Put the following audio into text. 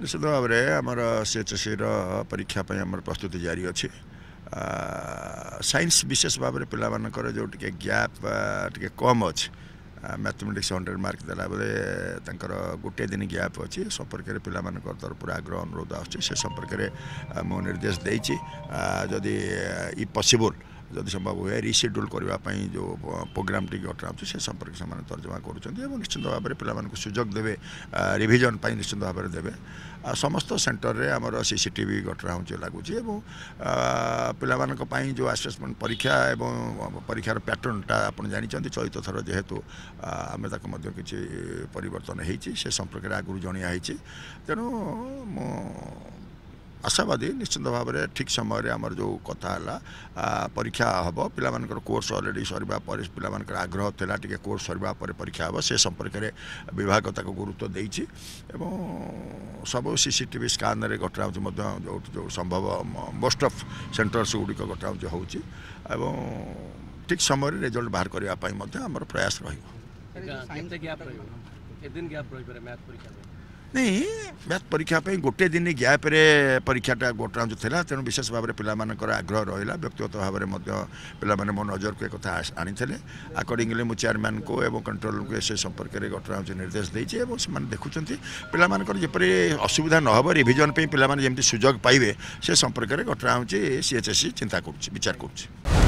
निश्चित भावे आमर सिएचएसि र परीक्षापर प्रस्तुति जारी अच्छा साइंस विशेष भावना पिर जो टे ग्याप टिक कम अस् मैथमेटिक्स हन्ड्रेड मार्क देला बेला गोटे दिन ग्याप अस् सम्पर्क पिला आग्रह अनुरोध आ सम्पर्केर म निर्देशिए जि इ पसबुल ଯଦି ସମ୍ଭବ ହୁଏ ରିସେଡ୍ୟୁଲ୍ କରିବା ପାଇଁ ଯେଉଁ ପ୍ରୋଗ୍ରାମଟି ଘଟଣାଉଛି ସେ ସମ୍ପର୍କରେ ସେମାନେ ତର୍ଜମା କରୁଛନ୍ତି ଏବଂ ନିଶ୍ଚିତ ଭାବରେ ପିଲାମାନଙ୍କୁ ସୁଯୋଗ ଦେବେ ରିଭିଜନ୍ ପାଇଁ ନିଶ୍ଚିତ ଭାବରେ ଦେବେ ଆଉ ସମସ୍ତ ସେଣ୍ଟରରେ ଆମର ସି ସି ଟି ଭି ଘଟଣା ହେଉଛି ଲାଗୁଛି ଏବଂ ପିଲାମାନଙ୍କ ପାଇଁ ଯେଉଁ ଆସେସମେଣ୍ଟ ପରୀକ୍ଷା ଏବଂ ପରୀକ୍ଷାର ପ୍ୟାଟର୍ନଟା ଆପଣ ଜାଣିଛନ୍ତି ଚଳିତ ଥର ଯେହେତୁ ଆମେ ତାକୁ ମଧ୍ୟ କିଛି ପରିବର୍ତ୍ତନ ହେଇଛି ସେ ସମ୍ପର୍କରେ ଆଗରୁ ଜଣିଆ ହେଇଛି ତେଣୁ ମୁଁ आशावादी निश्चिन्त भावना ठीक समय जो कथा होला परीक्षा हे पि कोर्स अलरेडी सरुपर पिला आग्रह थियो कोर्सीक्षा सम्पर्क विभाग त्यो गुरुत्वी सबै सिसिटिभी घटना गठा जो सम्भव मोस्ट अफ् सेन्टरस गुडिक घटाहु एवं ठीक समय रेजल्ट बाह्रै आम प्रयास र नै म्याथ परीक्षापू गोटे दिन ग्यापे परीक्षाटा घटना हुन्छ तेणु विशेष भावना पिया आग्रह रहिला व्यक्तिगत भावर पिलाजरको एकता आकर्डली म को कन्ट्रोलर यस सम्पर्कले घटना हुन्छ निर्देशिएँछु पिलाप असुविधा नहे रिभिजन पनि पलाग पाएसकै घटना हुन्छ सिएचएससि चिन्ता विचार कि